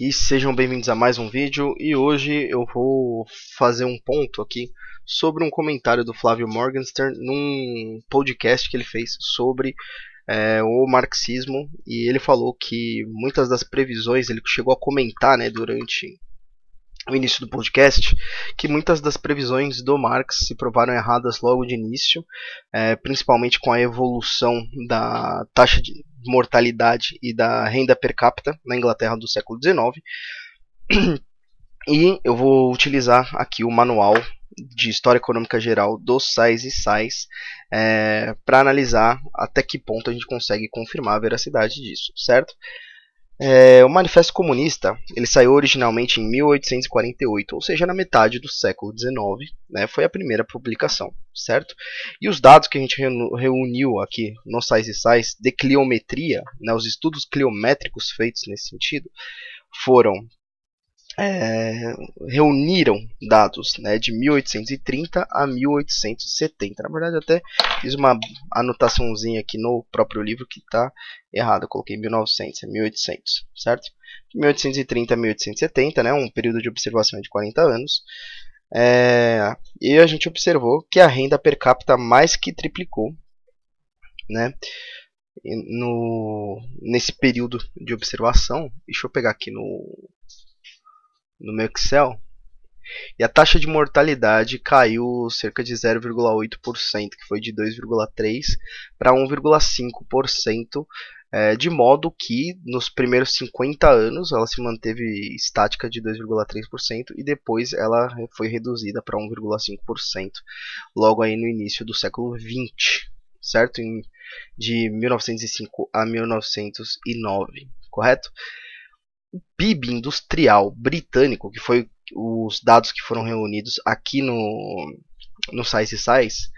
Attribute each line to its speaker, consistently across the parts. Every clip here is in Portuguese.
Speaker 1: e sejam bem-vindos a mais um vídeo. E hoje eu vou fazer um ponto aqui sobre um comentário do Flávio Morgenstern num podcast que ele fez sobre é, o marxismo e ele falou que muitas das previsões ele chegou a comentar né, durante o início do podcast, que muitas das previsões do Marx se provaram erradas logo de início, é, principalmente com a evolução da taxa de mortalidade e da renda per capita na Inglaterra do século XIX. E eu vou utilizar aqui o manual de História Econômica Geral dos SAIS e SAIS é, para analisar até que ponto a gente consegue confirmar a veracidade disso, certo? É, o Manifesto Comunista ele saiu originalmente em 1848, ou seja, na metade do século XIX, né, foi a primeira publicação, certo? E os dados que a gente reuniu aqui no Sais e Sais de cliometria, né, os estudos cliométricos feitos nesse sentido, foram é, reuniram dados né, de 1830 a 1870. Na verdade, até fiz uma anotaçãozinha aqui no próprio livro que está errada. Coloquei 1900, é 1800, certo? De 1830 a 1870, né, um período de observação de 40 anos. É, e a gente observou que a renda per capita mais que triplicou né, no, nesse período de observação. Deixa eu pegar aqui no no meu Excel e a taxa de mortalidade caiu cerca de 0,8%, que foi de 2,3% para 1,5%, é, de modo que nos primeiros 50 anos ela se manteve estática de 2,3% e depois ela foi reduzida para 1,5%, logo aí no início do século XX, certo? de 1905 a 1909, correto? o PIB industrial britânico, que foi os dados que foram reunidos aqui no, no Size Size,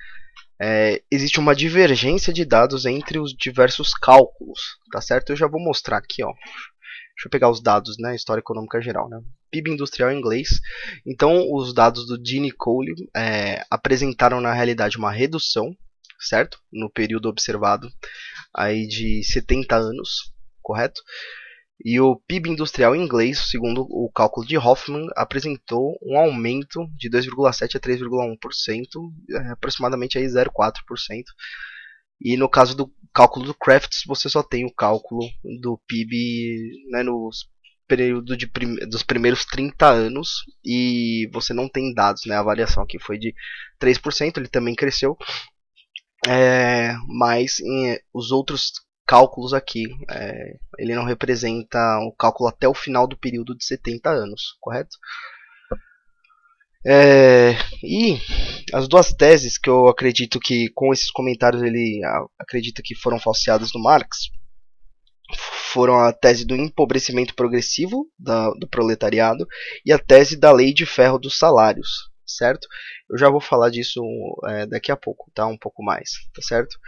Speaker 1: é, existe uma divergência de dados entre os diversos cálculos, tá certo? Eu já vou mostrar aqui, ó. Deixa eu pegar os dados, né? História econômica geral, né? PIB industrial em inglês. Então, os dados do Gini Cole é, apresentaram na realidade uma redução, certo? No período observado aí de 70 anos, correto? E o PIB industrial inglês, segundo o cálculo de Hoffman, apresentou um aumento de 2,7 a 3,1%, é, aproximadamente 0,4%. E no caso do cálculo do Crafts, você só tem o cálculo do PIB né, no período de prim dos primeiros 30 anos e você não tem dados, né? A avaliação aqui foi de 3%, ele também cresceu. É, mas em, os outros cálculos aqui. É, ele não representa o cálculo até o final do período de 70 anos, correto? É, e as duas teses que eu acredito que com esses comentários ele acredita que foram falseadas no Marx foram a tese do empobrecimento progressivo da, do proletariado e a tese da lei de ferro dos salários certo? Eu já vou falar disso é, daqui a pouco, tá? Um pouco mais, tá certo?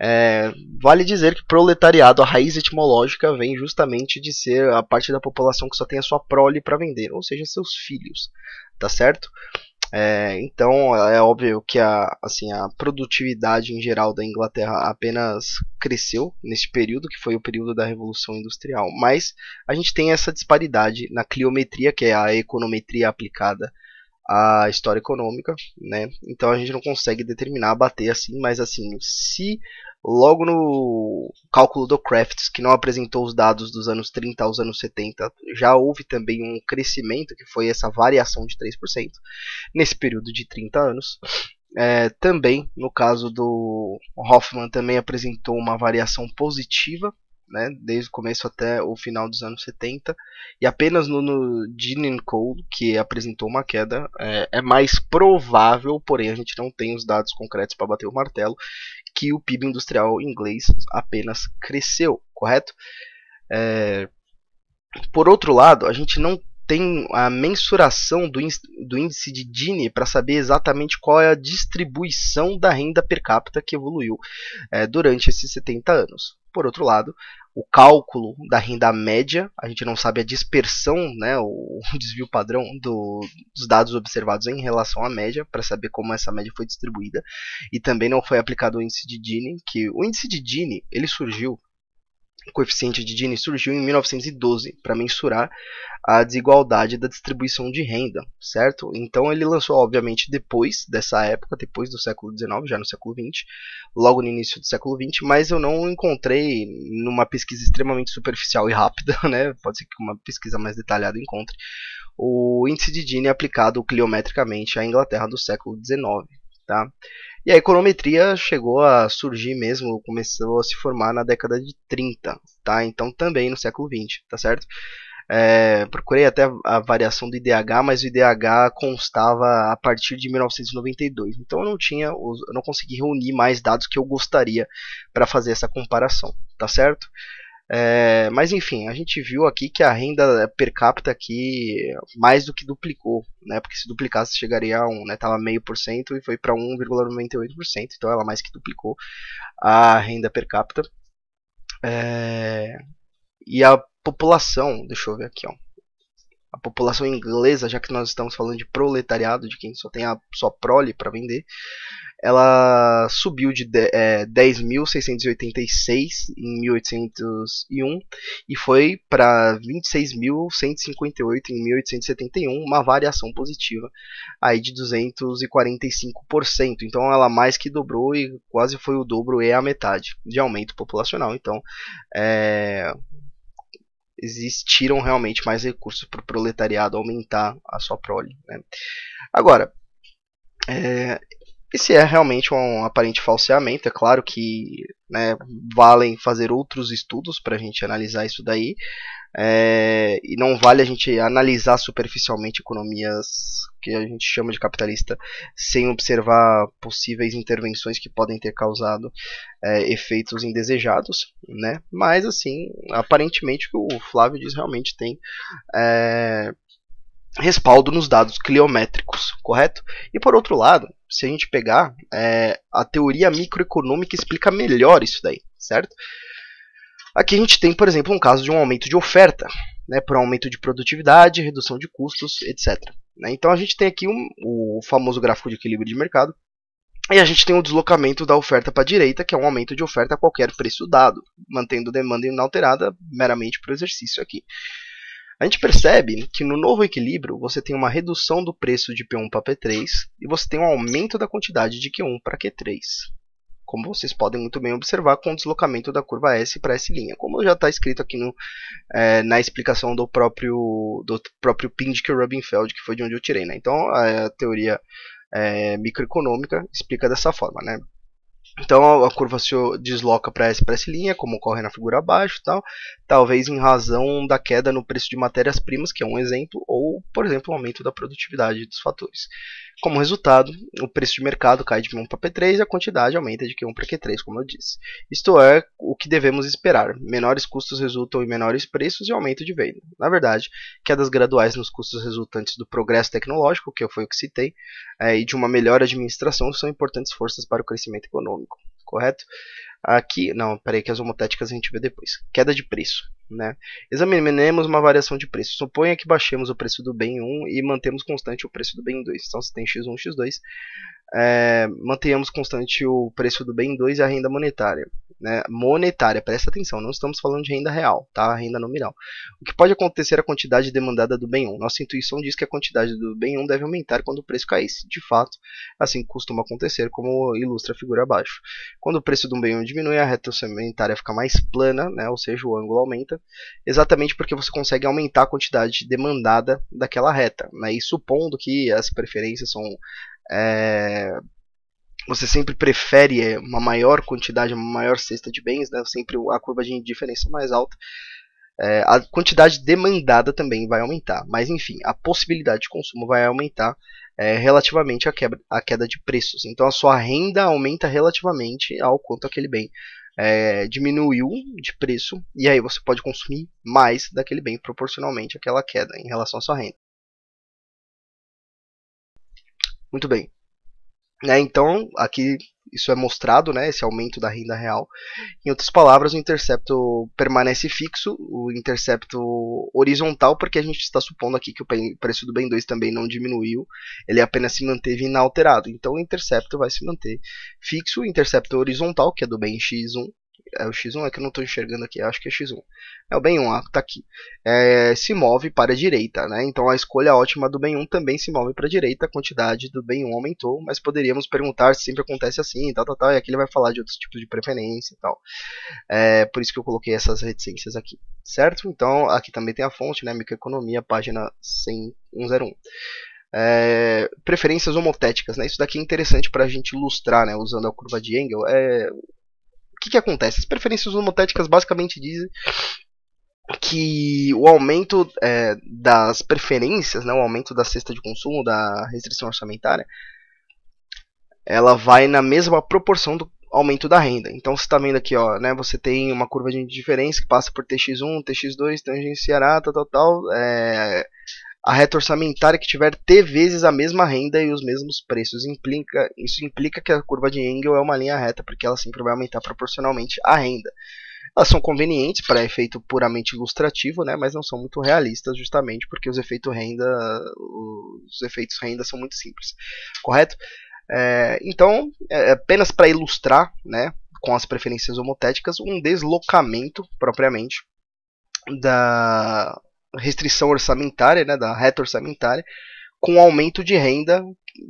Speaker 1: É, vale dizer que proletariado, a raiz etimológica vem justamente de ser a parte da população que só tem a sua prole para vender, ou seja, seus filhos, tá certo? É, então é óbvio que a, assim, a produtividade em geral da Inglaterra apenas cresceu nesse período, que foi o período da Revolução Industrial. Mas a gente tem essa disparidade na cliometria, que é a econometria aplicada a história econômica, né? Então a gente não consegue determinar, bater assim, mas assim, se logo no cálculo do Crafts, que não apresentou os dados dos anos 30 aos anos 70, já houve também um crescimento, que foi essa variação de 3%, nesse período de 30 anos. É, também, no caso do Hoffman, também apresentou uma variação positiva né, desde o começo até o final dos anos 70, e apenas no, no Gene Cole, que apresentou uma queda, é, é, mais provável, porém a gente não tem os dados concretos para bater o martelo, que o PIB industrial inglês apenas cresceu, correto? É, por outro lado, a gente não tem a mensuração do, do índice de Gini para saber exatamente qual é a distribuição da renda per capita que evoluiu é, durante esses 70 anos. Por outro lado, o cálculo da renda média, a gente não sabe a dispersão, né, o desvio padrão do, dos dados observados em relação à média, para saber como essa média foi distribuída, e também não foi aplicado o índice de Gini, que o índice de Gini ele surgiu o coeficiente de Gini surgiu em 1912 para mensurar a desigualdade da distribuição de renda, certo? Então ele lançou, obviamente, depois dessa época, depois do século XIX, já no século XX, logo no início do século XX, mas eu não encontrei numa pesquisa extremamente superficial e rápida, né? Pode ser que uma pesquisa mais detalhada encontre o índice de Gini aplicado cliometricamente à Inglaterra do século XIX tá? E a econometria chegou a surgir mesmo, começou a se formar na década de 30, tá? Então também no século 20, tá certo? É, procurei até a variação do IDH, mas o IDH constava a partir de 1992. Então eu não tinha, eu não consegui reunir mais dados que eu gostaria para fazer essa comparação, tá certo? É, mas enfim, a gente viu aqui que a renda per capita aqui mais do que duplicou, né? Porque se duplicasse chegaria a 1, né? Tava meio por cento e foi para 1,98%, então ela mais que duplicou a renda per capita. É, e a população, deixa eu ver aqui, ó. A população inglesa, já que nós estamos falando de proletariado, de quem só tem a sua prole para vender, ela subiu de, de é, 10.686 em 1801 e foi para 26.158 em 1871, uma variação positiva aí de 245%. Então ela mais que dobrou e quase foi o dobro e a metade de aumento populacional. Então é, existiram realmente mais recursos para o proletariado aumentar a sua prole. Né? Agora, é, e se é realmente um aparente falseamento, é claro que né, valem fazer outros estudos para a gente analisar isso daí. É, e não vale a gente analisar superficialmente economias que a gente chama de capitalista sem observar possíveis intervenções que podem ter causado é, efeitos indesejados, né? Mas assim, aparentemente o que o Flávio diz realmente tem é, respaldo nos dados cliométricos, correto? E por outro lado, se a gente pegar, é, a teoria microeconômica explica melhor isso daí, certo? Aqui a gente tem, por exemplo, um caso de um aumento de oferta, né, por um aumento de produtividade, redução de custos, etc. Né? Então a gente tem aqui um, o famoso gráfico de equilíbrio de mercado, e a gente tem o deslocamento da oferta para a direita, que é um aumento de oferta a qualquer preço dado, mantendo demanda inalterada meramente para o exercício aqui. A gente percebe que no novo equilíbrio você tem uma redução do preço de P1 para P3 e você tem um aumento da quantidade de Q1 para Q3. Como vocês podem muito bem observar com o deslocamento da curva S para S', como já está escrito aqui no, é, na explicação do próprio, do próprio Pindick e Rubinfeld, que foi de onde eu tirei. Né? Então a teoria é, microeconômica explica dessa forma. Né? Então a curva se desloca para essa, para essa linha, como ocorre na figura abaixo tal, talvez em razão da queda no preço de matérias-primas, que é um exemplo, ou, por exemplo, o aumento da produtividade dos fatores. Como resultado, o preço de mercado cai de Q1 para P3 e a quantidade aumenta de Q1 para Q3, como eu disse. Isto é o que devemos esperar. Menores custos resultam em menores preços e aumento de venda. Na verdade, quedas graduais nos custos resultantes do progresso tecnológico, que foi o que citei, é, e de uma melhor administração são importantes forças para o crescimento econômico econômico, correto? Aqui, não, peraí que as homotéticas a gente vê depois. Queda de preço. Né? Examinemos uma variação de preço. Suponha que baixemos o preço do bem 1 e mantemos constante o preço do bem 2. Então, se tem x1, x2, é, mantenhamos constante o preço do bem 2 e a renda monetária. Né? Monetária, presta atenção, não estamos falando de renda real, tá? A renda nominal. O que pode acontecer é a quantidade demandada do bem 1. Nossa intuição diz que a quantidade do bem 1 deve aumentar quando o preço caísse. De fato, assim costuma acontecer, como ilustra a figura abaixo. Quando o preço do bem 1 diminui, a reta orçamentária fica mais plana, né? ou seja, o ângulo aumenta reta, exatamente porque você consegue aumentar a quantidade demandada daquela reta. Né? E supondo que as preferências são. É, você sempre prefere uma maior quantidade, uma maior cesta de bens, né? sempre a curva de indiferença mais alta é, a quantidade demandada também vai aumentar. Mas enfim, a possibilidade de consumo vai aumentar é, relativamente à, quebra, à queda de preços. Então a sua renda aumenta relativamente ao quanto aquele bem é, diminuiu de preço. E aí você pode consumir mais daquele bem proporcionalmente àquela queda em relação à sua renda. Muito bem. Né? Então, aqui isso é mostrado, né, esse aumento da renda real. Em outras palavras, o intercepto permanece fixo, o intercepto horizontal, porque a gente está supondo aqui que o preço do bem 2 também não diminuiu, ele apenas se manteve inalterado. Então o intercepto vai se manter fixo, o intercepto horizontal, que é do bem X1, é o X1, é que eu não estou enxergando aqui, acho que é X1. É o Ben 1, está ah, aqui. É, se move para a direita, né? Então a escolha ótima do Ben 1 também se move para a direita, a quantidade do Ben 1 aumentou, mas poderíamos perguntar se sempre acontece assim, tal, tal, tal, e aqui ele vai falar de outros tipos de preferência e tal. É, por isso que eu coloquei essas reticências aqui, certo? Então aqui também tem a fonte, né? Microeconomia, página 100, 101. É, preferências homotéticas, né? Isso daqui é interessante para a gente ilustrar, né? Usando a curva de Engel, é, que, que acontece? As preferências homotéticas basicamente dizem que o aumento é, das preferências, né, o aumento da cesta de consumo, da restrição orçamentária, ela vai na mesma proporção do aumento da renda. Então você está vendo aqui, ó, né, você tem uma curva de diferença que passa por TX1, TX2, tangenciará, tal, tal, tal. É, a reta orçamentária que tiver t vezes a mesma renda e os mesmos preços. Implica, isso implica que a curva de Engel é uma linha reta, porque ela sempre vai aumentar proporcionalmente a renda. Elas são convenientes para efeito puramente ilustrativo, né, mas não são muito realistas, justamente porque os efeitos renda, os efeitos renda são muito simples, correto? É, então, é, é, apenas para ilustrar, né, com as preferências homotéticas, um deslocamento propriamente da, restrição orçamentária, né, da reta orçamentária, com aumento de renda,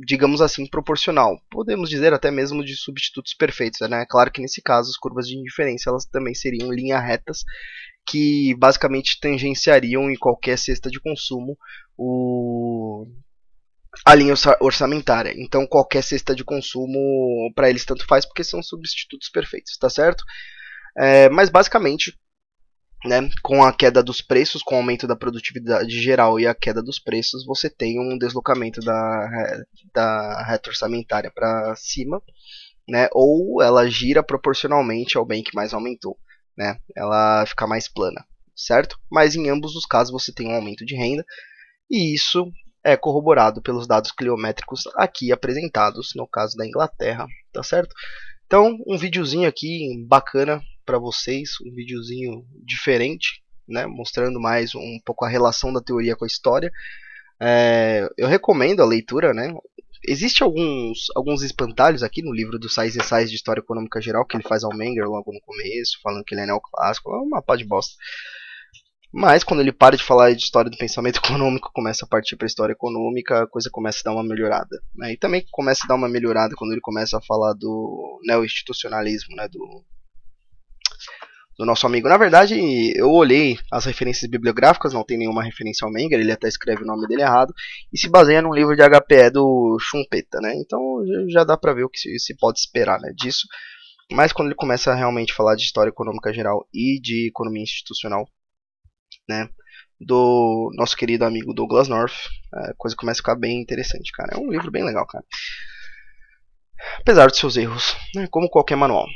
Speaker 1: digamos assim, proporcional. Podemos dizer até mesmo de substitutos perfeitos. Né? É claro que nesse caso as curvas de indiferença elas também seriam linhas retas que basicamente tangenciariam em qualquer cesta de consumo o a linha orçamentária. Então qualquer cesta de consumo para eles tanto faz porque são substitutos perfeitos, tá certo? É, mas basicamente né, com a queda dos preços, com o aumento da produtividade geral e a queda dos preços, você tem um deslocamento da, da reta orçamentária para cima, né, ou ela gira proporcionalmente ao bem que mais aumentou, né, ela fica mais plana, certo? Mas em ambos os casos você tem um aumento de renda, e isso é corroborado pelos dados cliométricos aqui apresentados, no caso da Inglaterra, tá certo? Então, um videozinho aqui bacana para vocês um videozinho diferente, né, mostrando mais um pouco a relação da teoria com a história. É, eu recomendo a leitura, né? Existe alguns, alguns espantalhos aqui no livro do Sais Ensaios de História Econômica Geral que ele faz ao Menger logo no começo, falando que ele é neoclássico, é uma pá de bosta. Mas quando ele para de falar de história do pensamento econômico, começa a partir para história econômica, a coisa começa a dar uma melhorada. Né? E também começa a dar uma melhorada quando ele começa a falar do neo-institucionalismo, né? do do nosso amigo. Na verdade, eu olhei as referências bibliográficas, não tem nenhuma referência ao Menger, ele até escreve o nome dele errado, e se baseia num livro de HPE do Chumpeta, né? Então já dá para ver o que se pode esperar né, disso. Mas quando ele começa a realmente falar de história econômica geral e de economia institucional, né? Do nosso querido amigo Douglas North, a coisa começa a ficar bem interessante, cara. É um livro bem legal, cara. Apesar de seus erros, né? Como qualquer manual.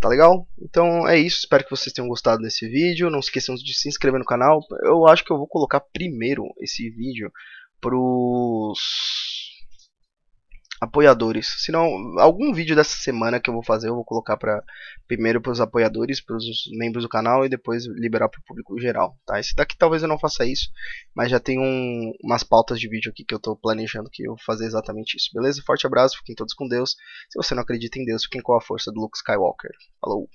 Speaker 1: Tá legal? Então é isso, espero que vocês tenham gostado desse vídeo. Não esqueçam de se inscrever no canal. Eu acho que eu vou colocar primeiro esse vídeo pros apoiadores. Se não, algum vídeo dessa semana que eu vou fazer, eu vou colocar para primeiro para os apoiadores, para os membros do canal e depois liberar para o público geral, tá? Esse daqui talvez eu não faça isso, mas já tem um, umas pautas de vídeo aqui que eu estou planejando que eu vou fazer exatamente isso. Beleza? Forte abraço, fiquem todos com Deus. Se você não acredita em Deus, fiquem com a força do Luke Skywalker. Falou.